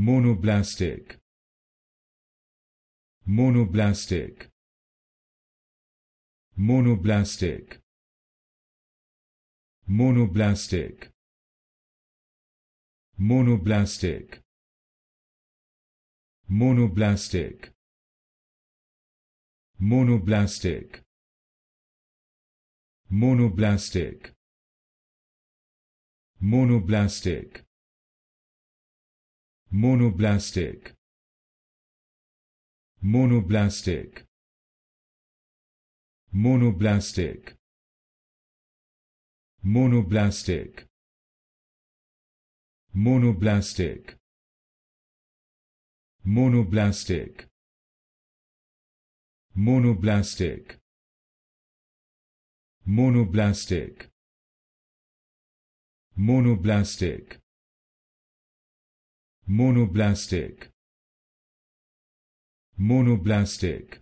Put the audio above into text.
monoblastic monoblastic monoblastic monoblastic monoblastic monoblastic monoblastic monoblastic monoblastic monoblastic monoblastic monoblastic monoblastic monoblastic monoblastic monoblastic monoblastic monoblastic monoblastic monoblastic